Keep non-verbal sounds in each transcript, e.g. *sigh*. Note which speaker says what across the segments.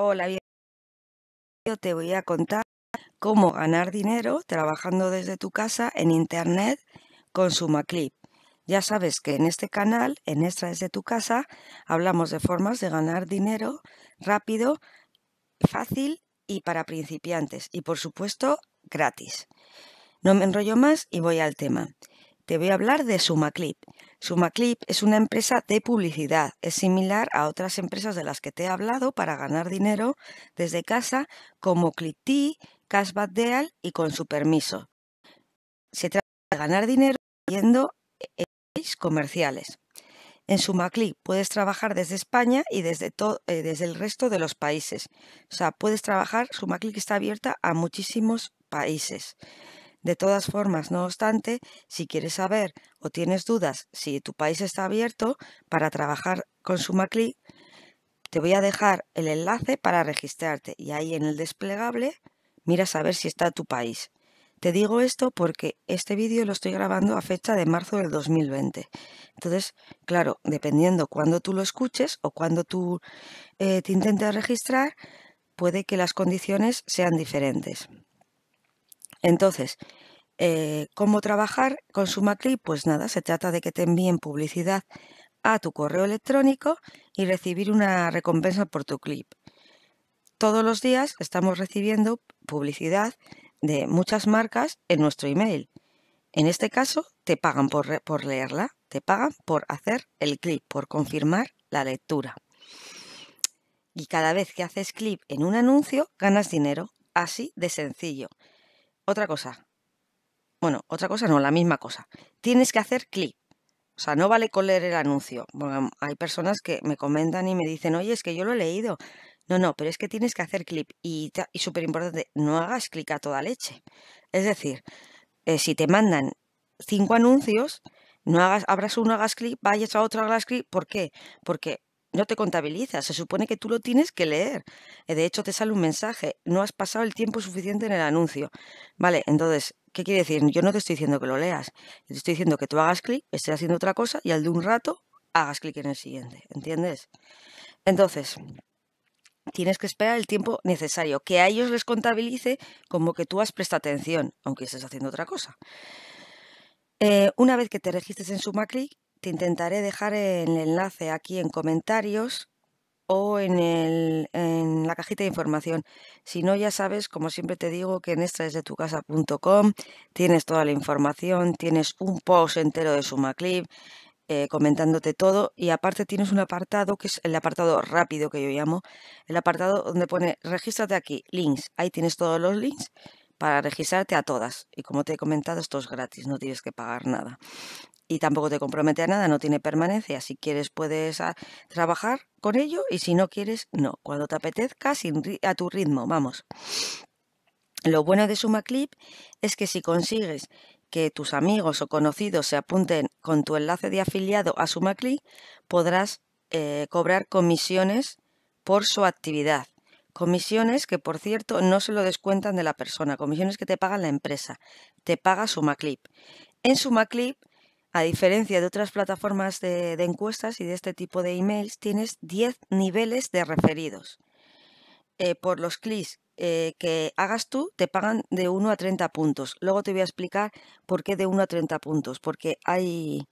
Speaker 1: Hola, bien. Yo te voy a contar cómo ganar dinero trabajando desde tu casa en internet con SumaClip. Ya sabes que en este canal, en Extra desde tu casa, hablamos de formas de ganar dinero rápido, fácil y para principiantes y por supuesto gratis. No me enrollo más y voy al tema. Te voy a hablar de SumaClip. Sumaclip es una empresa de publicidad. Es similar a otras empresas de las que te he hablado para ganar dinero desde casa, como ClipTee, Cashback y con su permiso. Se trata de ganar dinero yendo comerciales. En Sumaclip puedes trabajar desde España y desde, eh, desde el resto de los países. O sea, puedes trabajar, Sumaclip está abierta a muchísimos países. De todas formas, no obstante, si quieres saber o tienes dudas si tu país está abierto para trabajar con SumaClick, te voy a dejar el enlace para registrarte y ahí en el desplegable miras a ver si está tu país. Te digo esto porque este vídeo lo estoy grabando a fecha de marzo del 2020. Entonces, claro, dependiendo cuando tú lo escuches o cuando tú eh, te intentes registrar, puede que las condiciones sean diferentes. Entonces, eh, ¿cómo trabajar con Sumaclip? Pues nada, se trata de que te envíen publicidad a tu correo electrónico y recibir una recompensa por tu clip. Todos los días estamos recibiendo publicidad de muchas marcas en nuestro email. En este caso, te pagan por, por leerla, te pagan por hacer el clip, por confirmar la lectura. Y cada vez que haces clip en un anuncio, ganas dinero, así de sencillo otra cosa. Bueno, otra cosa no, la misma cosa. Tienes que hacer clic. O sea, no vale coler el anuncio. hay personas que me comentan y me dicen, oye, es que yo lo he leído. No, no, pero es que tienes que hacer clip. Y, súper importante, no hagas clic a toda leche. Es decir, eh, si te mandan cinco anuncios, no hagas, abras uno, hagas clic, vayas a otro, hagas clic. ¿Por qué? Porque no te contabiliza, se supone que tú lo tienes que leer. Eh, de hecho, te sale un mensaje, no has pasado el tiempo suficiente en el anuncio. Vale, entonces, ¿qué quiere decir? Yo no te estoy diciendo que lo leas, te estoy diciendo que tú hagas clic, estés haciendo otra cosa y al de un rato hagas clic en el siguiente, ¿entiendes? Entonces, tienes que esperar el tiempo necesario, que a ellos les contabilice como que tú has prestado atención, aunque estés haciendo otra cosa. Eh, una vez que te registres en SumaClick, te intentaré dejar el enlace aquí en comentarios o en, en, la cajita de información. Si no, ya sabes, como siempre te digo, que en puntocom tienes toda la información, tienes un post entero de SumaClip eh, comentándote todo y aparte tienes un apartado que es el apartado rápido que yo llamo, el apartado donde pone regístrate aquí, links, ahí tienes todos los links para registrarte a todas y como te he comentado esto es gratis, no tienes que pagar nada y tampoco te compromete a nada, no tiene permanencia. Si quieres, puedes ah, trabajar con ello y si no quieres, no. Cuando te apetezca, a tu ritmo, vamos. Lo bueno de SumaClip es que si consigues que tus amigos o conocidos se apunten con tu enlace de afiliado a SumaClip, podrás eh, cobrar comisiones por su actividad. Comisiones que, por cierto, no se lo descuentan de la persona, comisiones que te paga la empresa, te paga SumaClip. En SumaClip a diferencia de otras plataformas de, encuestas y de este tipo de emails, tienes 10 niveles de referidos. Eh, por los clics eh, que hagas tú, te pagan de 1 a 30 puntos. Luego te voy a explicar por qué de 1 a 30 puntos, porque hay,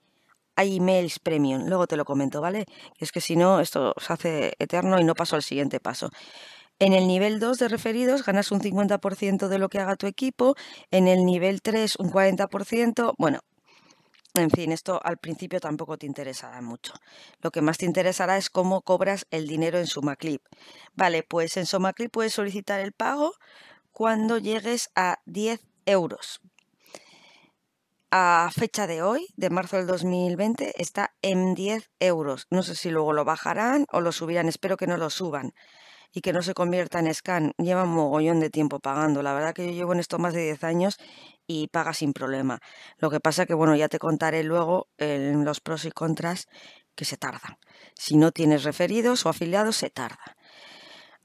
Speaker 1: hay emails premium. Luego te lo comento, ¿vale? Es que si no, esto se hace eterno y no paso al siguiente paso. En el nivel 2 de referidos ganas un 50% de lo que haga tu equipo, en el nivel 3 un 40%, bueno, en fin, esto al principio tampoco te interesará mucho. Lo que más te interesará es cómo cobras el dinero en SumaClip. Vale, pues en SumaClip puedes solicitar el pago cuando llegues a 10 euros. A fecha de hoy, de marzo del 2020, está en 10 euros. No sé si luego lo bajarán o lo subirán. Espero que no lo suban y que no se convierta en scan. Lleva un mogollón de tiempo pagando. La verdad que yo llevo en esto más de 10 años y paga sin problema. Lo que pasa que, bueno, ya te contaré luego en eh, los pros y contras que se tardan. Si no tienes referidos o afiliados, se tarda.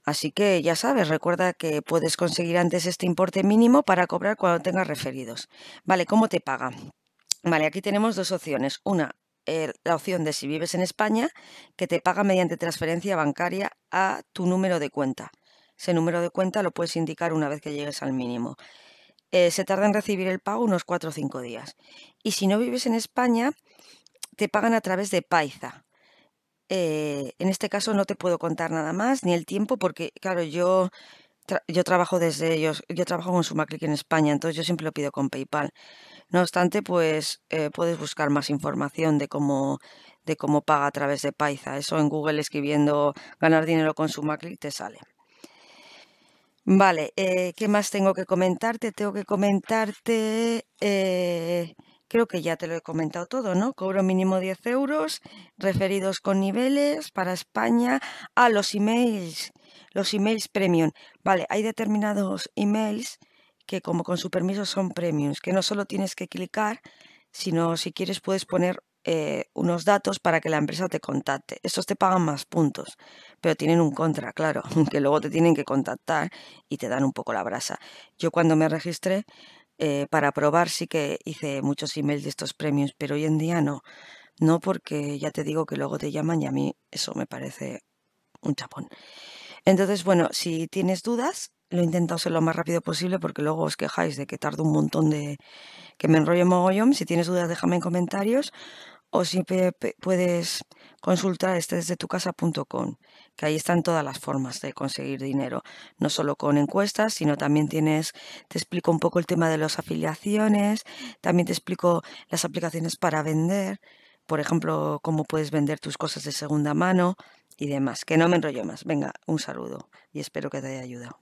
Speaker 1: Así que ya sabes, recuerda que puedes conseguir antes este importe mínimo para cobrar cuando tengas referidos. Vale, ¿cómo te paga? Vale, aquí tenemos dos opciones. Una, eh, la opción de si vives en España, que te paga mediante transferencia bancaria a tu número de cuenta. Ese número de cuenta lo puedes indicar una vez que llegues al mínimo. Eh, se tarda en recibir el pago unos 4 o 5 días. Y si no vives en España, te pagan a través de Payza eh, en este caso no te puedo contar nada más, ni el tiempo, porque claro, yo, yo trabajo desde ellos, yo trabajo con Sumaclick en España, entonces yo siempre lo pido con PayPal. No obstante, pues eh, puedes buscar más información de cómo, de cómo paga a través de Payza Eso en Google escribiendo ganar dinero con Sumaclick te sale. Vale, eh, ¿qué más tengo que comentarte? Tengo que comentarte, eh, creo que ya te lo he comentado todo, ¿no? Cobro mínimo 10 euros, referidos con niveles para España. a ah, los emails, los emails premium. Vale, hay determinados emails que como con su permiso son premiums, que no solo tienes que clicar, sino si quieres puedes poner eh, unos datos para que la empresa te contacte. Estos te pagan más puntos, pero tienen un contra, claro, *laughs* que luego te tienen que contactar y te dan un poco la brasa. Yo cuando me registré eh, para probar sí que hice muchos emails de estos premios, pero hoy en día no. No porque ya te digo que luego te llaman y a mí eso me parece un chapón. Entonces, bueno, si tienes dudas, lo he intentado ser lo más rápido posible porque luego os quejáis de que tardo un montón de... que me enrollo mogollón. Si tienes dudas, déjame en comentarios o si puedes consultar este desde tu casa.com, que ahí están todas las formas de conseguir dinero, no solo con encuestas, sino también tienes, te explico un poco el tema de las afiliaciones, también te explico las aplicaciones para vender, por ejemplo, cómo puedes vender tus cosas de segunda mano y demás. Que no me enrollo más. Venga, un saludo y espero que te haya ayudado.